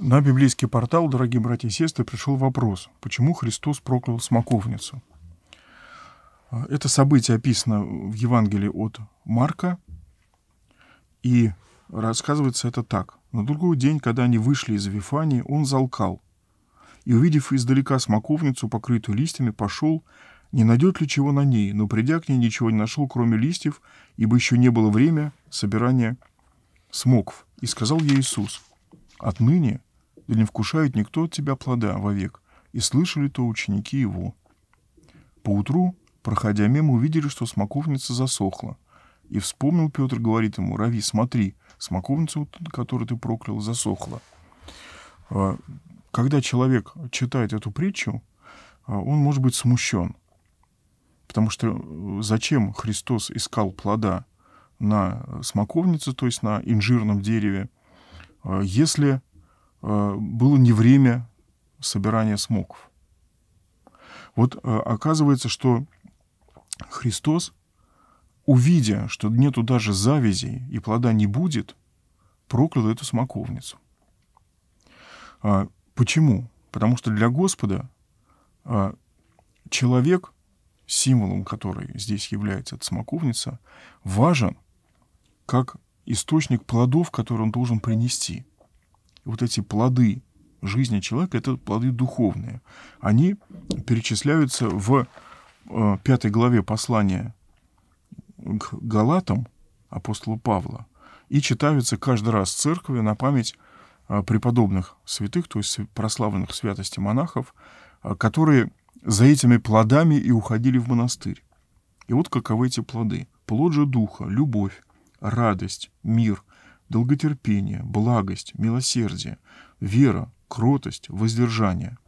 На библейский портал, дорогие братья и сестры, пришел вопрос, почему Христос проклял смоковницу. Это событие описано в Евангелии от Марка, и рассказывается это так. На другой день, когда они вышли из Вифании, он залкал, и, увидев издалека смоковницу, покрытую листьями, пошел, не найдет ли чего на ней, но, придя к ней, ничего не нашел, кроме листьев, ибо еще не было время собирания смоков. И сказал ей Иисус, «Отныне да не вкушает никто от тебя плода вовек, и слышали то ученики его. Поутру, проходя мимо, увидели, что смоковница засохла. И вспомнил Петр, говорит ему, Рави, смотри, смоковница, которую ты проклял, засохла. А, когда человек читает эту притчу, а, он может быть смущен, потому что э, зачем Христос искал плода на э, смоковнице, то есть на инжирном дереве, а, если Э, было не время собирания смоков. Вот э, оказывается, что Христос, увидя, что нету даже завязей и плода не будет, проклял эту смоковницу. А, почему? Потому что для Господа а, человек, символом которой здесь является эта смоковница, важен как источник плодов, которые он должен принести вот эти плоды жизни человека, это плоды духовные. Они перечисляются в э, пятой главе послания к Галатам апостола Павла и читаются каждый раз в церкви на память э, преподобных святых, то есть прославленных святости монахов, э, которые за этими плодами и уходили в монастырь. И вот каковы эти плоды. Плод же духа, любовь, радость, мир, долготерпение, благость, милосердие, вера, кротость, воздержание.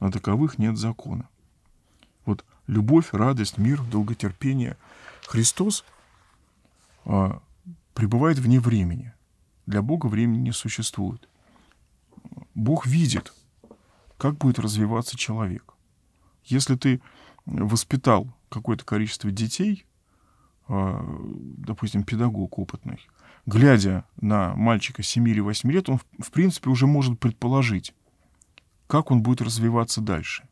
На таковых нет закона. Вот любовь, радость, мир, долготерпение. Христос а, пребывает вне времени. Для Бога времени не существует. Бог видит, как будет развиваться человек. Если ты воспитал какое-то количество детей, а, допустим, педагог опытный, глядя на мальчика 7 или 8 лет, он, в принципе, уже может предположить, как он будет развиваться дальше.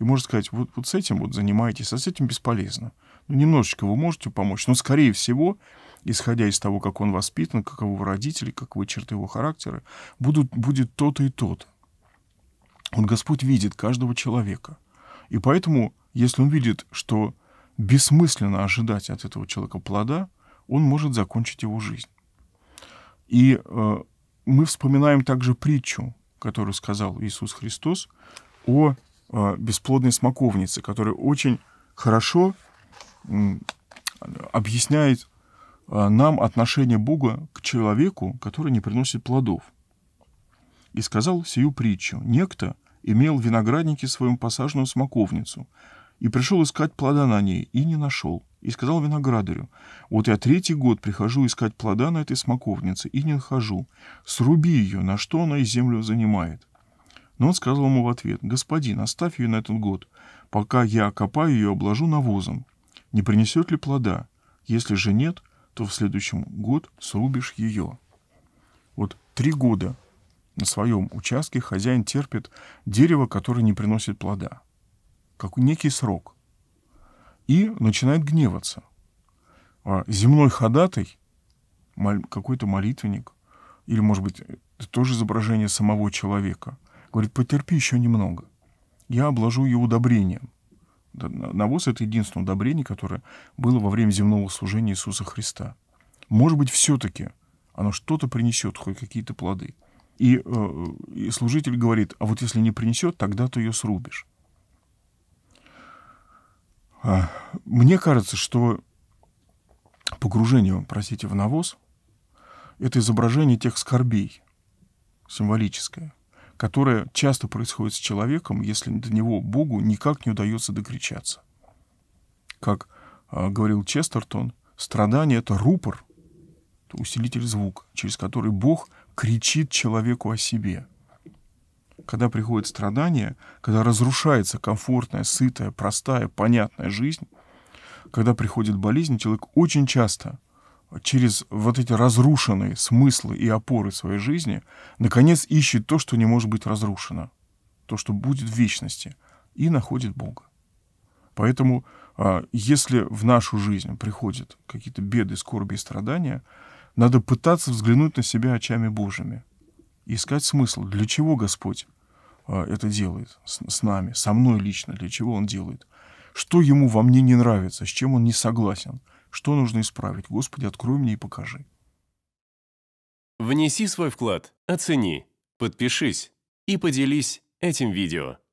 И может сказать, вот, вот с этим вот занимайтесь, а с этим бесполезно. Ну, немножечко вы можете помочь, но, скорее всего, исходя из того, как он воспитан, каковы его родители, каковы черты его характера, будут, будет то-то и то-то. Вот Господь видит каждого человека. И поэтому, если он видит, что бессмысленно ожидать от этого человека плода, он может закончить его жизнь. И э, мы вспоминаем также притчу, которую сказал Иисус Христос о э, бесплодной смоковнице, которая очень хорошо э, объясняет э, нам отношение Бога к человеку, который не приносит плодов. И сказал сию притчу. Некто имел в своем посаженную смоковницу, и пришел искать плода на ней, и не нашел. И сказал виноградарю, вот я третий год прихожу искать плода на этой смоковнице, и не нахожу. Сруби ее, на что она и землю занимает. Но он сказал ему в ответ, господин, оставь ее на этот год, пока я окопаю ее, обложу навозом. Не принесет ли плода? Если же нет, то в следующем год срубишь ее. Вот три года на своем участке хозяин терпит дерево, которое не приносит плода как некий срок, и начинает гневаться. А земной ходатай, какой-то молитвенник, или, может быть, это тоже изображение самого человека, говорит, потерпи еще немного, я обложу ее удобрением. Навоз — это единственное удобрение, которое было во время земного служения Иисуса Христа. Может быть, все-таки оно что-то принесет, хоть какие-то плоды. И, э, и служитель говорит, а вот если не принесет, тогда ты ее срубишь. А, мне кажется, что погружение, простите, в навоз — это изображение тех скорбей, символическое, которое часто происходит с человеком, если до него Богу никак не удается докричаться. Как а, говорил Честертон, страдание — это рупор, усилитель звука, через который Бог кричит человеку о себе — когда приходит страдание, когда разрушается комфортная, сытая, простая, понятная жизнь, когда приходит болезнь, человек очень часто через вот эти разрушенные смыслы и опоры своей жизни, наконец ищет то, что не может быть разрушено, то, что будет в вечности, и находит Бога. Поэтому, а, если в нашу жизнь приходят какие-то беды, скорби и страдания, надо пытаться взглянуть на себя очами Божьими, искать смысл, для чего Господь а, это делает с, с нами, со мной лично, для чего он делает, что ему во мне не нравится, с чем он не согласен, что нужно исправить. Господи, открой мне и покажи. Внеси свой вклад, оцени, подпишись и поделись этим видео.